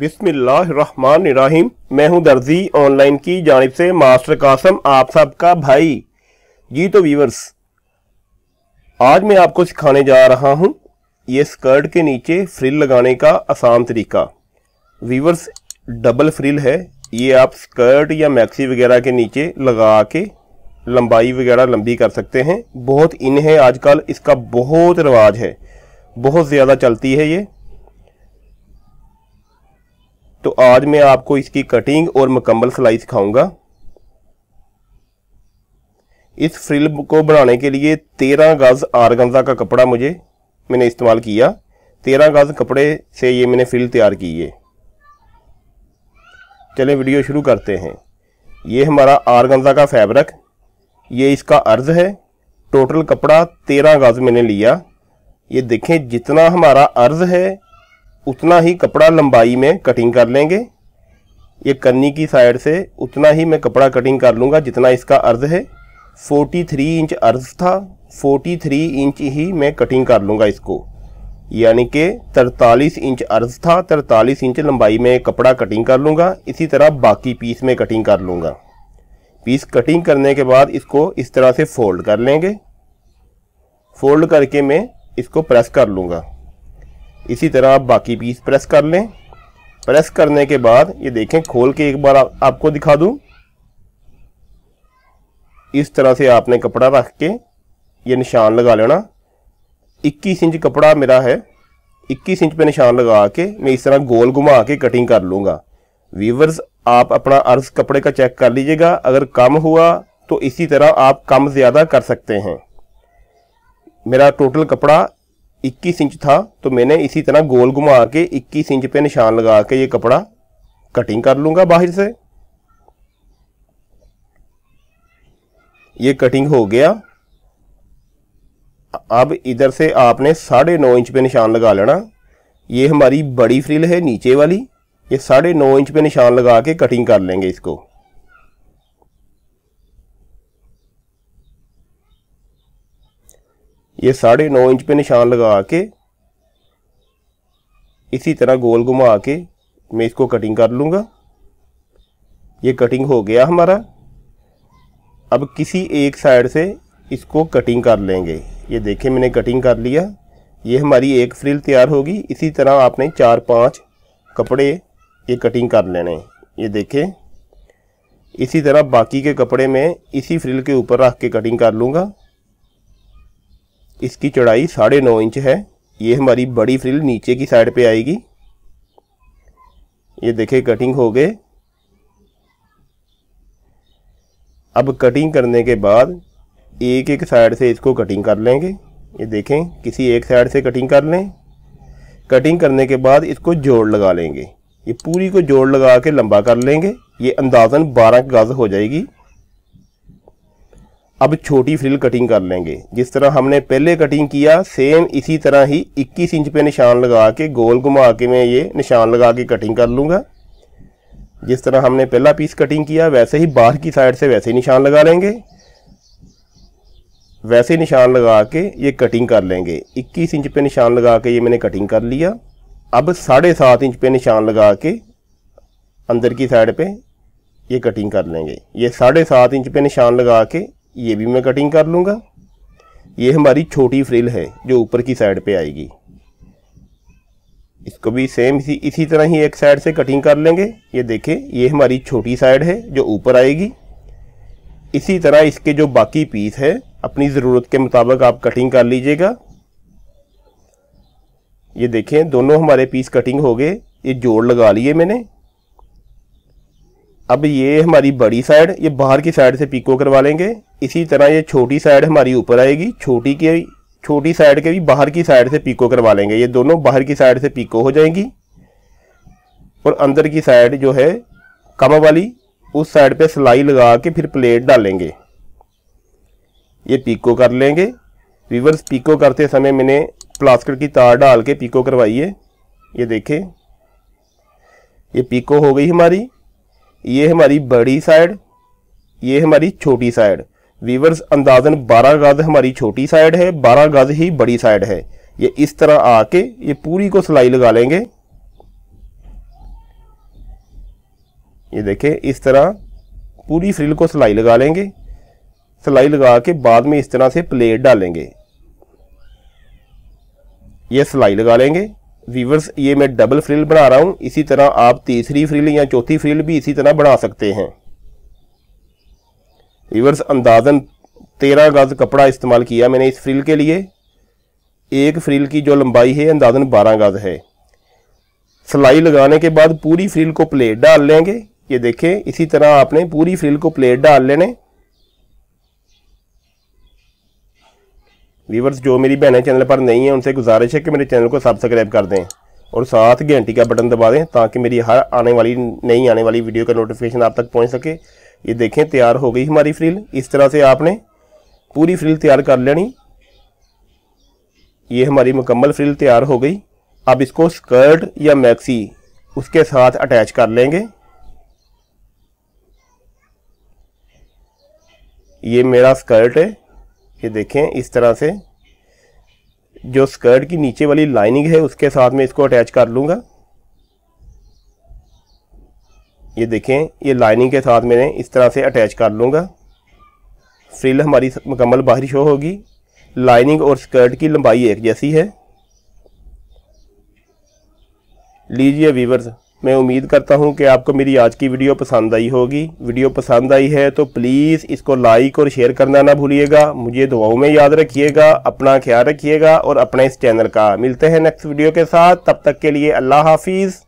बिस्मिल्लाहिर्रहमानिर्रहीम मैं हूं दर्जी ऑनलाइन की जानब से मास्टर कासम आप सबका भाई जी तो वीवर्स आज मैं आपको सिखाने जा रहा हूं ये स्कर्ट के नीचे फ्रिल लगाने का आसान तरीका वीवर्स डबल फ्रिल है ये आप स्कर्ट या मैक्सी वगैरह के नीचे लगा के लंबाई वगैरह लंबी कर सकते हैं बहुत इन है आजकल इसका बहुत रिवाज है बहुत ज़्यादा चलती है ये तो आज मैं आपको इसकी कटिंग और मुकम्मल सिलाई सिखाऊंगा इस फ्रिल को बनाने के लिए तेरह गज आरगंजा का कपड़ा मुझे मैंने इस्तेमाल किया तेरह गज कपड़े से ये मैंने फ्रिल तैयार की है चले वीडियो शुरू करते हैं ये हमारा आरगंजा का फैब्रिक ये इसका अर्ज है टोटल कपड़ा तेरह गज मैंने लिया ये देखें जितना हमारा अर्ज है उतना ही कपड़ा लंबाई में कटिंग कर लेंगे ये कन्नी की साइड से उतना ही मैं कपड़ा कटिंग कर लूँगा जितना इसका अर्ज़ है 43 इंच अर्ज़ था 43 इंच ही मैं कटिंग कर लूँगा इसको यानी कि 43 इंच अर्ज़ था 43 इंच लंबाई में कपड़ा कटिंग कर लूँगा इसी तरह बाकी पीस में कटिंग कर लूँगा पीस कटिंग करने के बाद इसको इस तरह से फोल्ड कर लेंगे फोल्ड करके मैं इसको प्रेस कर लूँगा इसी तरह आप बाकी पीस प्रेस कर लें प्रेस करने के बाद ये देखें खोल के एक बार आपको दिखा दूं इस तरह से आपने कपड़ा रख के ये निशान लगा लेना 21 इंच कपड़ा मेरा है 21 इंच पे निशान लगा के मैं इस तरह गोल घुमा के कटिंग कर लूँगा वीवर्स आप अपना अर्ज कपड़े का चेक कर लीजिएगा अगर कम हुआ तो इसी तरह आप कम ज़्यादा कर सकते हैं मेरा टोटल कपड़ा 21 इंच था तो मैंने इसी तरह गोल घुमा के 21 इंच पे निशान लगा के ये कपड़ा कटिंग कर लूँगा बाहर से ये कटिंग हो गया अब इधर से आपने साढ़े नौ इंच पे निशान लगा लेना ये हमारी बड़ी फ्रिल है नीचे वाली ये साढ़े नौ इंच पे निशान लगा के कटिंग कर लेंगे इसको ये साढ़े नौ इंच पे निशान लगा के इसी तरह गोल घुमा के मैं इसको कटिंग कर लूँगा ये कटिंग हो गया हमारा अब किसी एक साइड से इसको कटिंग कर लेंगे ये देखें मैंने कटिंग कर लिया ये हमारी एक फ्रिल तैयार होगी इसी तरह आपने चार पांच कपड़े ये कटिंग कर लेने ये देखें इसी तरह बाकी के कपड़े में इसी फ्रिल के ऊपर रख के कटिंग कर लूँगा इसकी चौड़ाई साढ़े नौ इंच है ये हमारी बड़ी फ्रिल नीचे की साइड पे आएगी ये देखे कटिंग हो गए अब कटिंग करने के बाद एक एक साइड से इसको कटिंग कर लेंगे ये देखें किसी एक साइड से कटिंग कर लें कटिंग करने के बाद इसको जोड़ लगा लेंगे ये पूरी को जोड़ लगा के लंबा कर लेंगे ये अंदाज़न बारह गज़ हो जाएगी अब छोटी फ्रिल कटिंग कर लेंगे जिस तरह हमने पहले कटिंग किया सेम इसी तरह ही 21 इंच पे निशान लगा के गोल घुमा के मैं ये निशान लगा के कटिंग कर लूँगा जिस तरह हमने पहला पीस कटिंग किया वैसे ही बाहर की साइड से वैसे ही निशान लगा लेंगे वैसे निशान लगा के ये कटिंग कर लेंगे 21 इंच पे निशान लगा के ये मैंने कटिंग कर लिया अब साढ़े सात इंच पे निशान लगा के अंदर की साइड पे ये कटिंग कर लेंगे ये साढ़े सात इंच पे निशान लगा के ये भी मैं कटिंग कर लूँगा ये हमारी छोटी फ्रिल है जो ऊपर की साइड पे आएगी इसको भी सेम इसी इसी तरह ही एक साइड से कटिंग कर लेंगे ये देखें ये हमारी छोटी साइड है जो ऊपर आएगी इसी तरह इसके जो बाकी पीस है अपनी ज़रूरत के मुताबिक आप कटिंग कर लीजिएगा ये देखें दोनों हमारे पीस कटिंग हो गए ये जोड़ लगा लिए मैंने अब ये हमारी बड़ी साइड ये बाहर की साइड से पीको करवा लेंगे इसी तरह ये छोटी साइड हमारी ऊपर आएगी छोटी के छोटी साइड के भी बाहर की साइड से पीको करवा लेंगे ये दोनों बाहर की साइड से पीको हो जाएंगी और अंदर की साइड जो है कम वाली उस साइड पे सिलाई लगा के फिर प्लेट डालेंगे ये पीको कर लेंगे रिवर्स पीको करते समय मैंने प्लास्टिक की तार डाल के पीको करवाई है ये देखें ये पीको हो गई हमारी ये हमारी बड़ी साइड ये हमारी छोटी साइड वीवर्स अंदाजन 12 गज हमारी छोटी साइड है 12 गज ही बड़ी साइड है ये इस तरह आके ये पूरी को सिलाई लगा लेंगे ये देखे इस तरह पूरी फ्रिल को सिलाई लगा लेंगे सिलाई लगा के बाद में इस तरह से प्लेट डालेंगे ये सिलाई लगा लेंगे वीवर्स ये मैं डबल फ्रिल बना रहा हूँ इसी तरह आप तीसरी फ्रिल या चौथी फ्रिल भी इसी तरह बना सकते हैं रिवर्स अंदाजन तेरह गज कपड़ा इस्तेमाल किया मैंने इस फ्रिल के लिए एक फ्रिल की जो लंबाई है अंदाजन बारह गज है सिलाई लगाने के बाद पूरी फ्रिल को प्लेट डाल लेंगे ये देखें इसी तरह आपने पूरी फ्रिल को प्लेट डाल लेने व्यूवर्स जो मेरी बहनें चैनल पर नहीं हैं उनसे गुजारिश है कि मेरे चैनल को सब्सक्राइब कर दें और साथ घंटी का बटन दबा दें ताकि मेरी हर आने वाली नई आने वाली वीडियो का नोटिफिकेशन आप तक पहुंच सके ये देखें तैयार हो गई हमारी फ्रिल इस तरह से आपने पूरी फ्रिल तैयार कर लेनी ये हमारी मुकम्मल फ्रिल तैयार हो गई अब इसको स्कर्ट या मैक्सी उसके साथ अटैच कर लेंगे ये मेरा स्कर्ट है ये देखें इस तरह से जो स्कर्ट की नीचे वाली लाइनिंग है उसके साथ मैं इसको अटैच कर लूँगा ये देखें ये लाइनिंग के साथ मैंने इस तरह से अटैच कर लूँगा फ्रिल हमारी मुकम्मल बाहरी शो होगी लाइनिंग और स्कर्ट की लंबाई एक जैसी है लीजिए वीवर्स मैं उम्मीद करता हूं कि आपको मेरी आज की वीडियो पसंद आई होगी वीडियो पसंद आई है तो प्लीज़ इसको लाइक और शेयर करना ना भूलिएगा मुझे दुआओं में याद रखिएगा अपना ख्याल रखिएगा और अपने इस चैनल का मिलते हैं नेक्स्ट वीडियो के साथ तब तक के लिए अल्लाह हाफिज़